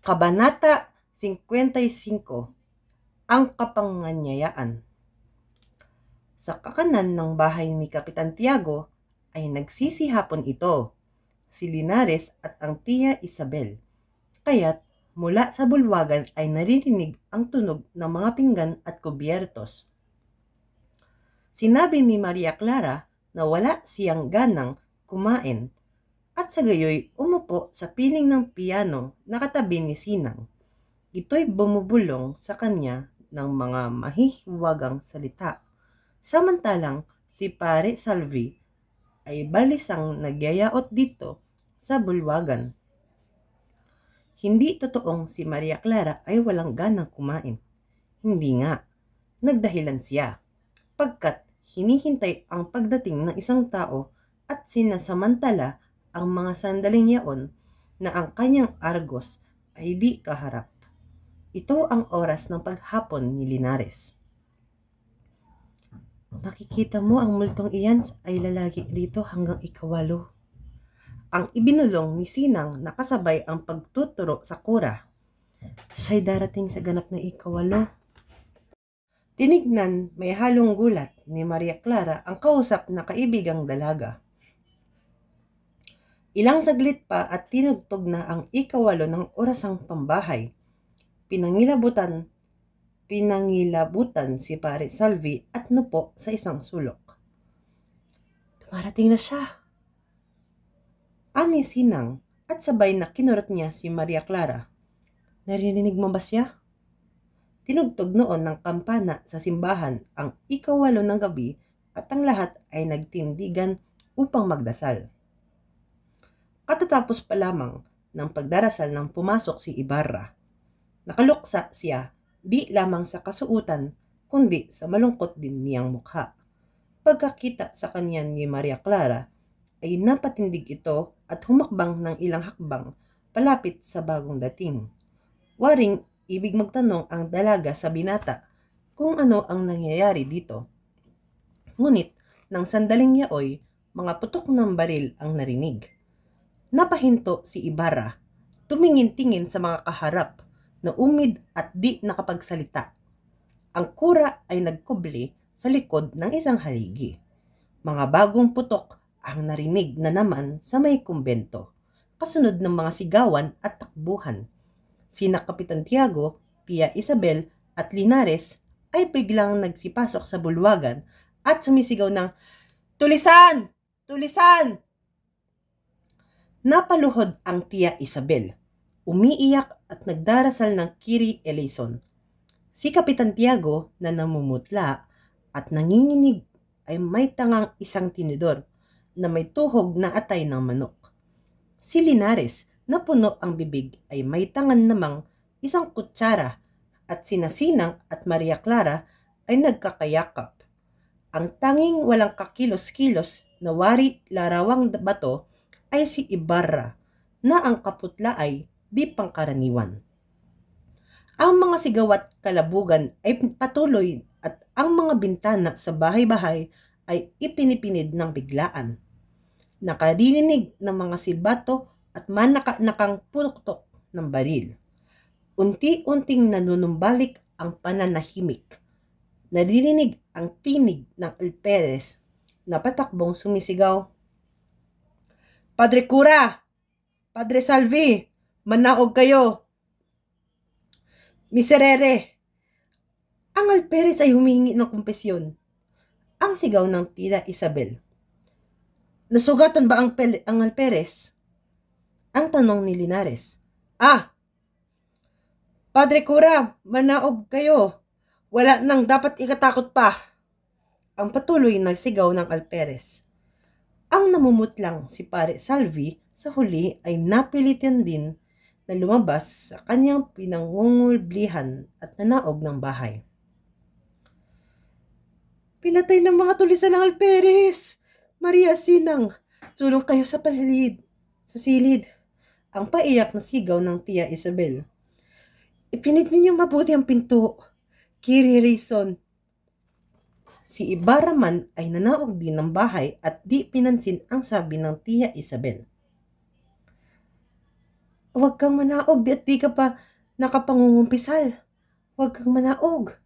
Kabanata 55 Ang Kapangyayaan Sa kakanan ng bahay ni Kapitan Tiago ay nagsisihapon ito, si Linares at ang tiya Isabel. Kaya't mula sa bulwagan ay naririnig ang tunog ng mga pinggan at kubyertos. Sinabi ni Maria Clara na wala siyang ganang kumain at sa gayoy umupo sa piling ng piano na katabi ni Sinang. Ito'y bumubulong sa kanya ng mga mahihiwagang salita. Samantalang si Pare Salvi ay balisang nagyayaot dito sa bulwagan. Hindi totoong si Maria Clara ay walang ganang kumain. Hindi nga. Nagdahilan siya. Pagkat hinihintay ang pagdating ng isang tao at sinasamantala ang mga sandaling yaon na ang kanyang Argos ay di kaharap. Ito ang oras ng paghapon ni Linares. Makikita mo ang multong iyan ay lalagi dito hanggang ikawalo. Ang ibinulong ni Sinang nakasabay ang pagtuturo sa kura. Siya'y darating sa ganap na ikawalo. Tinignan may halong gulat ni Maria Clara ang kausap na kaibigang dalaga. Ilang saglit pa at tinugtog na ang ikawalo ng orasang pambahay. Pinangilabutan, pinangilabutan si Pare Salvi at nupo sa isang sulok. Tumarating na siya. Ani sinang at sabay na kinurat niya si Maria Clara. Narinig mo ba siya? Tinugtog noon ng kampana sa simbahan ang ikawalo ng gabi at ang lahat ay nagtindigan upang magdasal katatapos pa lamang ng pagdarasal ng pumasok si Ibarra. Nakaluksa siya di lamang sa kasuutan kundi sa malungkot din niyang mukha. Pagkakita sa kanya ni Maria Clara ay napatindig ito at humakbang ng ilang hakbang palapit sa bagong dating. Waring ibig magtanong ang dalaga sa binata kung ano ang nangyayari dito. Ngunit nang sandaling yaoy, mga putok ng baril ang narinig. Napahinto si Ibarra. Tumingin-tingin sa mga kaharap na umid at di nakapagsalita. Ang kura ay nagkubli sa likod ng isang haligi. Mga bagong putok ang narinig na naman sa may kumbento, kasunod ng mga sigawan at takbuhan. Sina Kapitan Tiago, Pia Isabel at Linares ay biglang nagsipasok sa bulwagan at sumisigaw ng, Tulisan! Tulisan! Napaluhod ang tiya Isabel. Umiiyak at nagdarasal ng Kiri Eleison. Si Kapitan Tiago na namumutla at nanginginig ay may tangang isang tinidor na may tuhog na atay ng manok. Si Linares na puno ang bibig ay may tangan namang isang kutsara at sinasinang at Maria Clara ay nagkakayakap. Ang tanging walang kakilos-kilos na wari larawang bato ay si Ibarra na ang kaputla ay di pangkaraniwan. Ang mga sigaw at kalabugan ay patuloy at ang mga bintana sa bahay-bahay ay ipinipinid ng biglaan. Nakarinig ng mga silbato at manakakang puluktok ng baril. Unti-unting nanunumbalik ang pananahimik. Naririnig ang tinig ng alperes na patakbong sumisigaw Padre Cura, Padre Salvi, manaog kayo. Miserere, ang Alperes ay humingi ng kumpesyon. Ang sigaw ng tila Isabel. Nasugatan ba ang, Pel- ang Alperes? Ang tanong ni Linares. Ah! Padre Cura, manaog kayo. Wala nang dapat ikatakot pa. Ang patuloy na sigaw ng Alperes. Ang namumutlang si Pare Salvi sa huli ay napilitan din na lumabas sa kanyang pinangungulblihan at nanaog ng bahay. Pinatay ng mga tulisan ng Alperes! Maria Sinang, sulong kayo sa palid, sa silid. Ang paiyak na sigaw ng tiya Isabel. Ipinit ninyo mabuti ang pinto. Kiri Rison, si Ibaraman ay nanaog din ng bahay at di pinansin ang sabi ng tiya Isabel. Huwag kang manaog di at di ka pa nakapangungumpisal. Huwag kang manaog.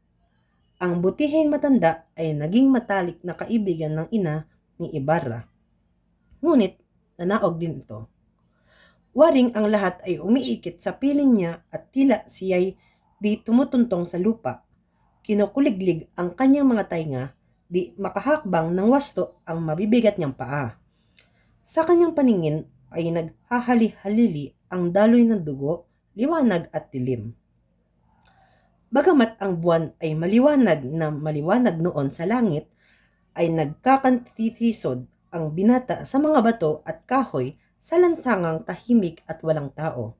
Ang butihing matanda ay naging matalik na kaibigan ng ina ni Ibarra. Ngunit nanaog din ito. Waring ang lahat ay umiikit sa piling niya at tila siya'y di tumutuntong sa lupa kinukuliglig ang kanyang mga tainga di makahakbang ng wasto ang mabibigat niyang paa. Sa kanyang paningin ay naghahali-halili ang daloy ng dugo, liwanag at dilim. Bagamat ang buwan ay maliwanag na maliwanag noon sa langit, ay nagkakantitisod ang binata sa mga bato at kahoy sa lansangang tahimik at walang tao.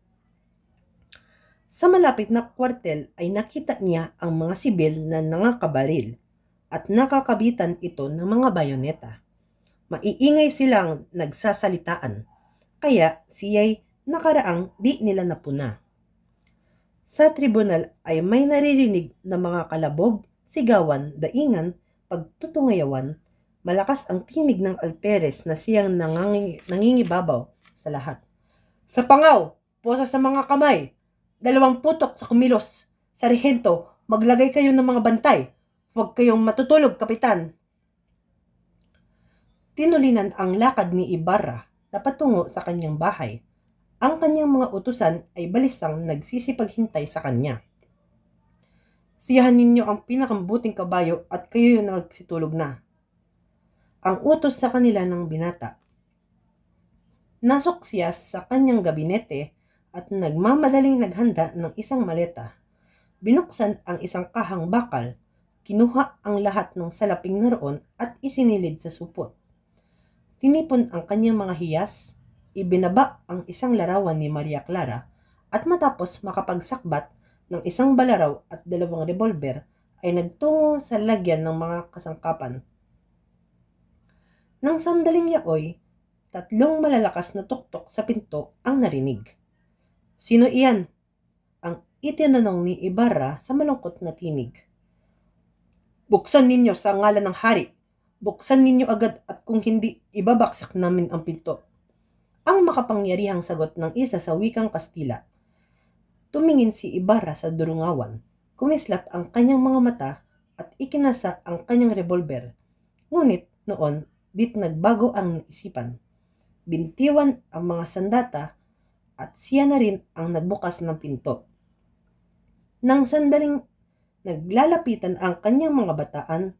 Sa malapit na kwartel ay nakita niya ang mga sibil na nangangabaril at nakakabitan ito ng mga bayoneta. Maiingay silang nagsasalitaan, kaya siya'y nakaraang di nila napuna. Sa tribunal ay may naririnig na mga kalabog, sigawan, daingan, pagtutungayawan, malakas ang tinig ng alperes na siyang nangang, nangingibabaw sa lahat. Sa pangaw, posa sa mga kamay, dalawang putok sa kumilos, sa rehento, maglagay kayo ng mga bantay, Huwag kayong matutulog, kapitan. Tinulinan ang lakad ni Ibarra na patungo sa kanyang bahay. Ang kanyang mga utusan ay balisang nagsisipaghintay sa kanya. Siyahan ninyo ang pinakambuting kabayo at kayo yung nagsitulog na. Ang utos sa kanila ng binata. Nasok siya sa kanyang gabinete at nagmamadaling naghanda ng isang maleta. Binuksan ang isang kahang bakal Kinuha ang lahat ng salaping naroon at isinilid sa supot. Tinipon ang kanyang mga hiyas, ibinaba ang isang larawan ni Maria Clara at matapos makapagsakbat ng isang balaraw at dalawang revolver ay nagtungo sa lagyan ng mga kasangkapan. Nang sandaling yaoy, tatlong malalakas na tuktok sa pinto ang narinig. Sino iyan? Ang itinanong ni Ibarra sa malungkot na tinig. Buksan ninyo sa ngalan ng hari. Buksan ninyo agad at kung hindi, ibabaksak namin ang pinto. Ang makapangyarihang sagot ng isa sa wikang Kastila. Tumingin si Ibarra sa durungawan. Kumislap ang kanyang mga mata at ikinasa ang kanyang revolver. Ngunit noon, dit nagbago ang isipan. Bintiwan ang mga sandata at siya na rin ang nagbukas ng pinto. Nang sandaling naglalapitan ang kanyang mga bataan,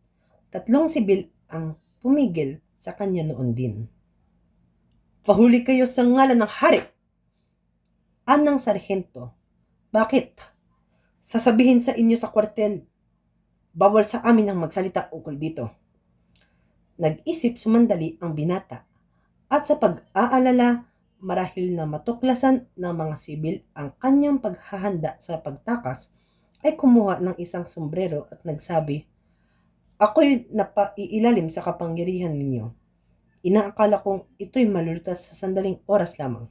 tatlong sibil ang pumigil sa kanya noon din. Pahuli kayo sa ngalan ng hari! Anang sarhento, bakit? Sasabihin sa inyo sa kwartel, bawal sa amin ang magsalita ukol dito. Nag-isip sumandali ang binata at sa pag-aalala, marahil na matuklasan ng mga sibil ang kanyang paghahanda sa pagtakas ay kumuha ng isang sombrero at nagsabi, Ako'y napailalim sa kapangyarihan ninyo. Inaakala kong ito'y malulutas sa sandaling oras lamang.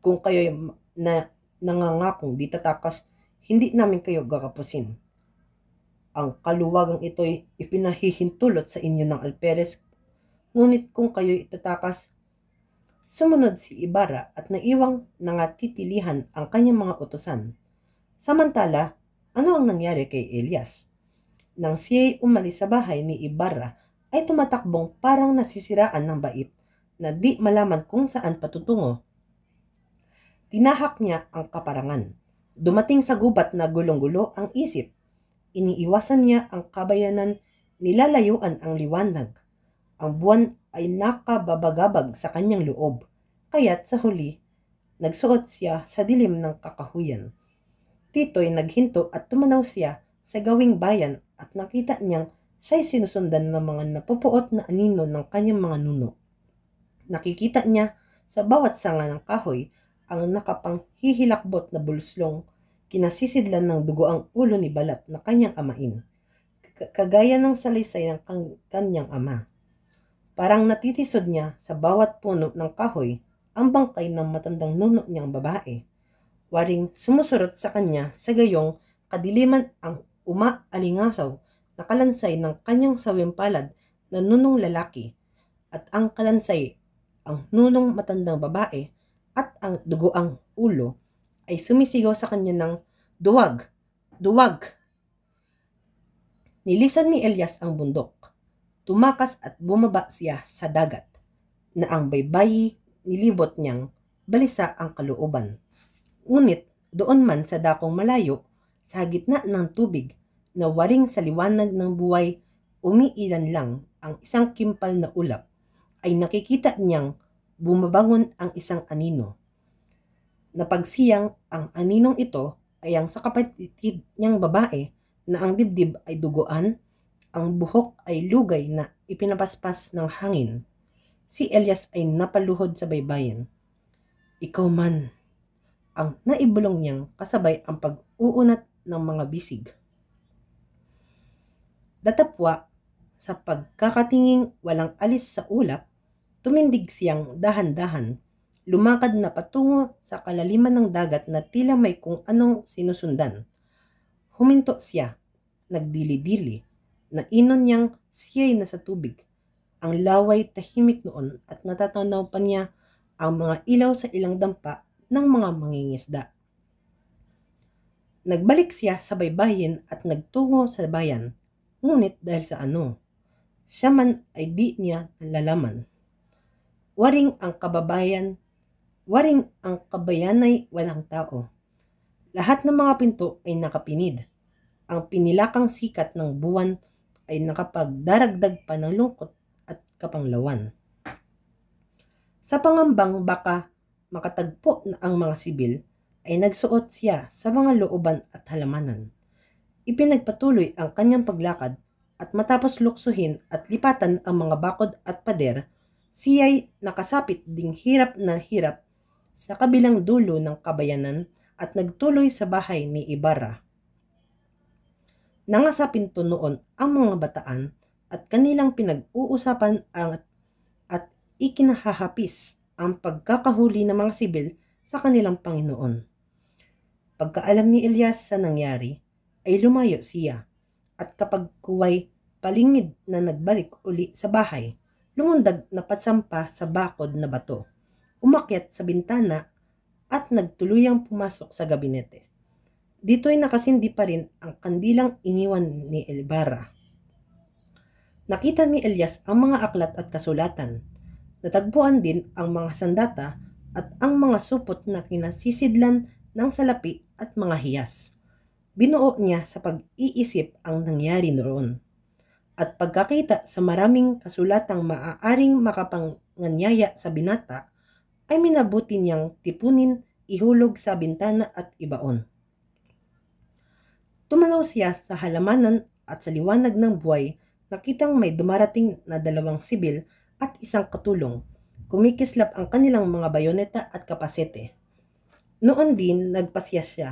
Kung kayo'y na, nangangakong di tatakas, hindi namin kayo gagapusin. Ang kaluwagang ito'y ipinahihintulot sa inyo ng alperes, ngunit kung kayo'y itatakas, sumunod si Ibarra at naiwang nangatitilihan ang kanyang mga utosan Samantala, ano ang nangyari kay Elias? Nang siya umalis sa bahay ni Ibarra, ay tumatakbong parang nasisiraan ng bait na di malaman kung saan patutungo. Tinahak niya ang kaparangan. Dumating sa gubat na gulong-gulo ang isip. Iniiwasan niya ang kabayanan, nilalayuan ang liwanag. Ang buwan ay nakababagabag sa kanyang loob, kaya't sa huli, nagsuot siya sa dilim ng kakahuyan. Tito'y naghinto at tumanaw siya sa gawing bayan at nakita niyang siya'y sinusundan ng mga napupuot na anino ng kanyang mga nuno. Nakikita niya sa bawat sanga ng kahoy ang nakapanghihilakbot na bulslong kinasisidlan ng dugo ang ulo ni Balat na kanyang amain, kagaya ng salaysay ng kanyang ama. Parang natitisod niya sa bawat puno ng kahoy ang bangkay ng matandang nuno niyang babae waring sumusurot sa kanya sa gayong kadiliman ang umaalingasaw na kalansay ng kanyang sawing palad na nunong lalaki at ang kalansay ang nunong matandang babae at ang dugoang ulo ay sumisigaw sa kanya ng duwag, duwag. Nilisan ni Elias ang bundok. Tumakas at bumaba siya sa dagat na ang baybayi nilibot niyang balisa ang kalooban. Ngunit doon man sa dakong malayo, sa gitna ng tubig na waring sa liwanag ng buhay, umiilan lang ang isang kimpal na ulap, ay nakikita niyang bumabangon ang isang anino. Napagsiyang ang aninong ito ay ang sa kapatid niyang babae na ang dibdib ay duguan, ang buhok ay lugay na ipinapaspas ng hangin. Si Elias ay napaluhod sa baybayin. Ikaw man, ang naibulong niyang kasabay ang pag-uunat ng mga bisig. Datapwa, sa pagkakatinging walang alis sa ulap, tumindig siyang dahan-dahan, lumakad na patungo sa kalaliman ng dagat na tila may kung anong sinusundan. Huminto siya, nagdili-dili, na nainon niyang siya'y nasa tubig. Ang laway tahimik noon at natatanaw pa niya ang mga ilaw sa ilang dampa ng mga mangingisda. Nagbalik siya sa baybayin at nagtungo sa bayan, ngunit dahil sa ano, siya man ay di niya nalalaman. Waring ang kababayan, waring ang kabayan ay walang tao. Lahat ng mga pinto ay nakapinid. Ang pinilakang sikat ng buwan ay nakapagdaragdag pa ng lungkot at kapanglawan. Sa pangambang baka makatagpo na ang mga sibil ay nagsuot siya sa mga looban at halamanan. Ipinagpatuloy ang kanyang paglakad at matapos luksuhin at lipatan ang mga bakod at pader, siya'y nakasapit ding hirap na hirap sa kabilang dulo ng kabayanan at nagtuloy sa bahay ni Ibarra. Nangasa pinto noon ang mga bataan at kanilang pinag-uusapan ang at ikinahahapis ang pagkakahuli ng mga sibil sa kanilang Panginoon. Pagkaalam ni Elias sa nangyari, ay lumayo siya, at kapag kuway palingid na nagbalik uli sa bahay, lumundag na patsampa sa bakod na bato, umakyat sa bintana at nagtuluyang pumasok sa gabinete. Dito ay nakasindi pa rin ang kandilang iniwan ni Elbara. Nakita ni Elias ang mga aklat at kasulatan Natagpuan din ang mga sandata at ang mga supot na kinasisidlan ng salapi at mga hiyas. Binuo niya sa pag-iisip ang nangyari noon. At pagkakita sa maraming kasulatang maaaring makapanganyaya sa binata, ay minabuti niyang tipunin, ihulog sa bintana at ibaon. Tumanaw siya sa halamanan at sa liwanag ng buhay, nakitang may dumarating na dalawang sibil at isang katulong. Kumikislap ang kanilang mga bayoneta at kapasete. Noon din, nagpasya siya.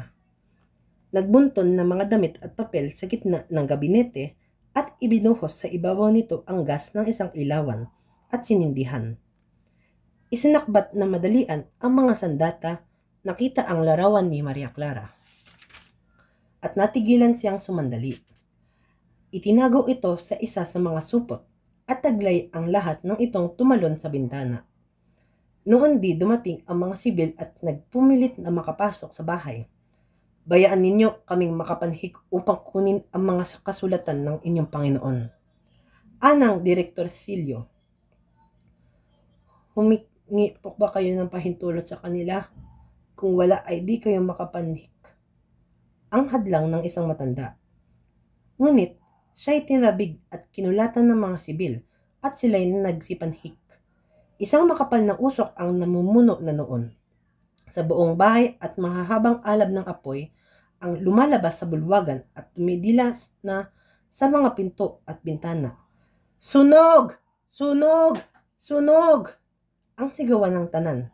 Nagbunton ng mga damit at papel sa gitna ng gabinete at ibinuhos sa ibabaw nito ang gas ng isang ilawan at sinindihan. Isinakbat na madalian ang mga sandata, nakita ang larawan ni Maria Clara. At natigilan siyang sumandali. Itinago ito sa isa sa mga supot at taglay ang lahat ng itong tumalon sa bintana. Noon di dumating ang mga sibil at nagpumilit na makapasok sa bahay. Bayaan ninyo kaming makapanhik upang kunin ang mga kasulatan ng inyong Panginoon. Anang Direktor Silio, humingi po ba kayo ng pahintulot sa kanila? Kung wala ay di kayo makapanhik. Ang hadlang ng isang matanda. Ngunit Siya'y tinabig at kinulatan ng mga sibil at sila'y nagsipanhik. Isang makapal na usok ang namumuno na noon. Sa buong bahay at mahahabang alab ng apoy ang lumalabas sa bulwagan at tumidilas na sa mga pinto at bintana. Sunog! Sunog! Sunog! Ang sigawan ng tanan.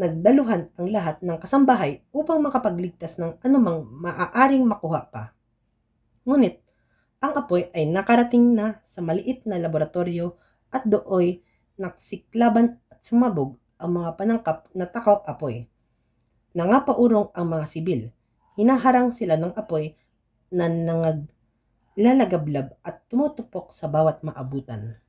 Nagdaluhan ang lahat ng kasambahay upang makapagligtas ng anumang maaaring makuha pa. Ngunit ang apoy ay nakarating na sa maliit na laboratorio at dooy naksiklaban at sumabog ang mga panangkap na takaw apoy. Nangapaurong ang mga sibil. Hinaharang sila ng apoy na nangaglalagablab at tumutupok sa bawat maabutan.